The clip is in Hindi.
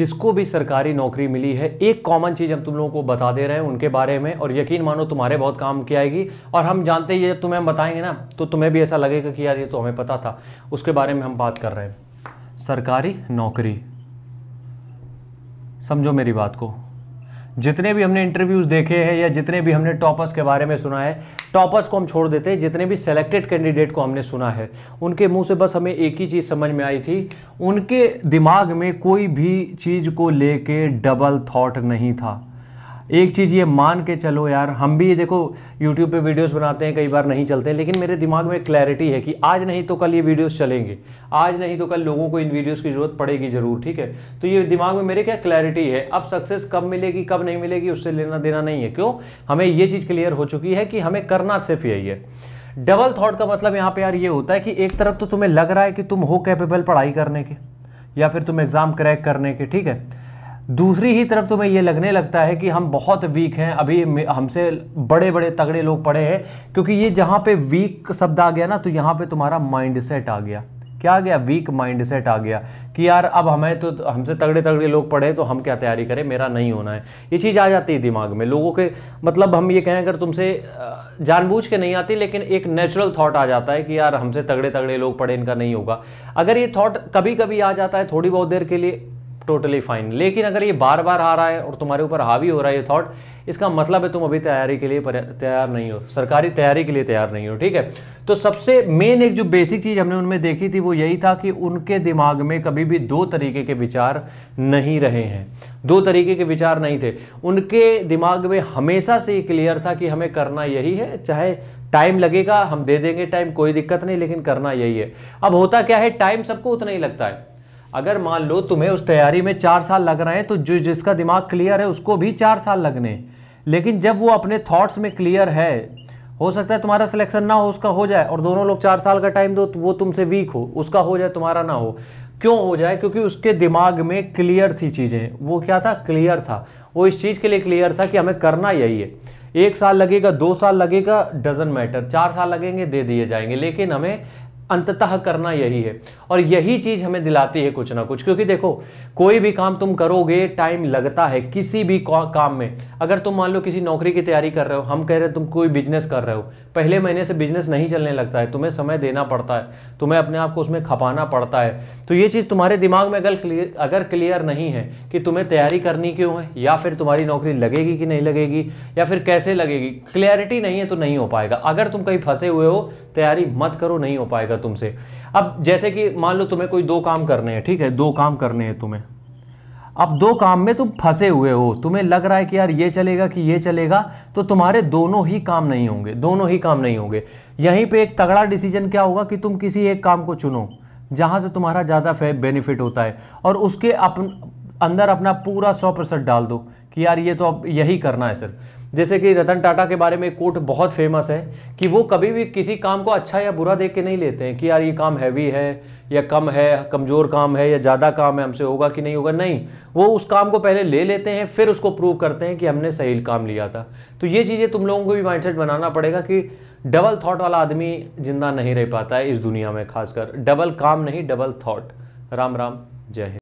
जिसको भी सरकारी नौकरी मिली है एक कॉमन चीज़ हम तुम लोगों को बता दे रहे हैं उनके बारे में और यकीन मानो तुम्हारे बहुत काम की आएगी और हम जानते ही जब तुम्हें हम बताएंगे ना तो तुम्हें भी ऐसा लगेगा कि यार ये तो हमें पता था उसके बारे में हम बात कर रहे हैं सरकारी नौकरी समझो मेरी बात को जितने भी हमने इंटरव्यूज़ देखे हैं या जितने भी हमने टॉपर्स के बारे में सुना है टॉपर्स को हम छोड़ देते हैं जितने भी सेलेक्टेड कैंडिडेट को हमने सुना है उनके मुंह से बस हमें एक ही चीज़ समझ में आई थी उनके दिमाग में कोई भी चीज़ को लेके डबल थॉट नहीं था एक चीज़ ये मान के चलो यार हम भी देखो यूट्यूब पे वीडियोस बनाते हैं कई बार नहीं चलते लेकिन मेरे दिमाग में क्लैरिटी है कि आज नहीं तो कल ये वीडियोस चलेंगे आज नहीं तो कल लोगों को इन वीडियोस की ज़रूरत पड़ेगी ज़रूर ठीक है तो ये दिमाग में मेरे क्या क्लैरिटी है अब सक्सेस कब मिलेगी कब नहीं मिलेगी उससे लेना देना नहीं है क्यों हमें ये चीज़ क्लियर हो चुकी है कि हमें करना सिर्फ यही है डबल थॉट का मतलब यहाँ पे यार ये होता है कि एक तरफ तो तुम्हें लग रहा है कि तुम हो कैपेबल पढ़ाई करने के या फिर तुम एग्ज़ाम क्रैक करने के ठीक है दूसरी ही तरफ तुम्हें यह लगने लगता है कि हम बहुत वीक हैं अभी हमसे बड़े बड़े तगड़े लोग पड़े हैं क्योंकि ये जहाँ पे वीक शब्द आ गया ना तो यहाँ पे तुम्हारा माइंड सेट आ गया क्या आ गया वीक माइंड सेट आ गया कि यार अब हमें तो हमसे तगड़े तगड़े लोग पढ़े तो हम क्या तैयारी करें मेरा नहीं होना है ये चीज़ आ जाती है दिमाग में लोगों के मतलब हम ये कहें अगर तुमसे जानबूझ के नहीं आती लेकिन एक नेचुरल थॉट आ जाता है कि यार हमसे तगड़े तगड़े लोग पढ़े इनका नहीं होगा अगर ये थॉट कभी कभी आ जाता है थोड़ी बहुत देर के लिए टोटली फाइन लेकिन अगर ये बार बार आ रहा है और तुम्हारे ऊपर हावी हो रहा है ये थॉट इसका मतलब है तुम अभी तैयारी के लिए तैयार नहीं हो सरकारी तैयारी के लिए तैयार नहीं हो ठीक है तो सबसे मेन एक जो बेसिक चीज़ हमने उनमें देखी थी वो यही था कि उनके दिमाग में कभी भी दो तरीके के विचार नहीं रहे हैं दो तरीके के विचार नहीं थे उनके दिमाग में हमेशा से क्लियर था कि हमें करना यही है चाहे टाइम लगेगा हम दे देंगे टाइम कोई दिक्कत नहीं लेकिन करना यही है अब होता क्या है टाइम सबको उतना ही लगता है अगर मान लो तुम्हें उस तैयारी में चार साल लग रहे हैं तो जो जिसका दिमाग क्लियर है उसको भी चार साल लगने लेकिन जब वो अपने थॉट्स में क्लियर है हो सकता है तुम्हारा सिलेक्शन ना हो उसका हो जाए और दोनों लोग चार साल का टाइम दो तो वो तुमसे वीक हो उसका हो जाए तुम्हारा ना हो क्यों हो जाए क्योंकि उसके दिमाग में क्लियर थी चीज़ें वो क्या था क्लियर था वो इस चीज़ के लिए क्लियर था कि हमें करना यही है एक साल लगेगा दो साल लगेगा डजन मैटर चार साल लगेंगे दे दिए जाएंगे लेकिन हमें अंततः करना यही है और यही चीज़ हमें दिलाती है कुछ ना कुछ क्योंकि देखो कोई भी काम तुम करोगे टाइम लगता है किसी भी काम में अगर तुम मान लो किसी नौकरी की तैयारी कर रहे हो हम कह रहे हैं तुम कोई बिजनेस कर रहे हो पहले महीने से बिजनेस नहीं चलने लगता है तुम्हें समय देना पड़ता है तुम्हें अपने आप को उसमें खपाना पड़ता है तो ये चीज़ तुम्हारे दिमाग में अगर क्लियर अगर क्लियर नहीं है कि तुम्हें तैयारी करनी क्यों है या फिर तुम्हारी नौकरी लगेगी कि नहीं लगेगी या फिर कैसे लगेगी क्लियरिटी नहीं है तो नहीं हो पाएगा अगर तुम कहीं फंसे हुए हो तैयारी मत करो नहीं हो पाएगा तुमसे अब जैसे कि मान लो तुम्हें कोई दो काम करने हैं ठीक है दो काम करने हैं तुम्हें अब दो काम में तुम फंसे हुए हो तुम्हें लग रहा है कि यार ये चलेगा कि ये चलेगा तो तुम्हारे दोनों ही काम नहीं होंगे दोनों ही काम नहीं होंगे यहीं पे एक तगड़ा डिसीजन क्या होगा कि तुम किसी एक काम को चुनो जहां से तुम्हारा ज़्यादा बेनिफिट होता है और उसके अपन अंदर अपना पूरा सौ परसेंट डाल दो कि यार ये तो अब यही करना है सिर्फ जैसे कि रतन टाटा के बारे में कोट बहुत फेमस है कि वो कभी भी किसी काम को अच्छा या बुरा देख के नहीं लेते हैं कि यार ये काम हैवी है या कम है कमज़ोर काम है या ज़्यादा काम है हमसे होगा कि नहीं होगा नहीं वो उस काम को पहले ले लेते हैं फिर उसको प्रूव करते हैं कि हमने सही काम लिया था तो ये चीज़ें तुम लोगों को भी माइंड बनाना पड़ेगा कि डबल थॉट वाला आदमी जिंदा नहीं रह पाता है इस दुनिया में खासकर डबल काम नहीं डबल थॉट राम राम जय हिंद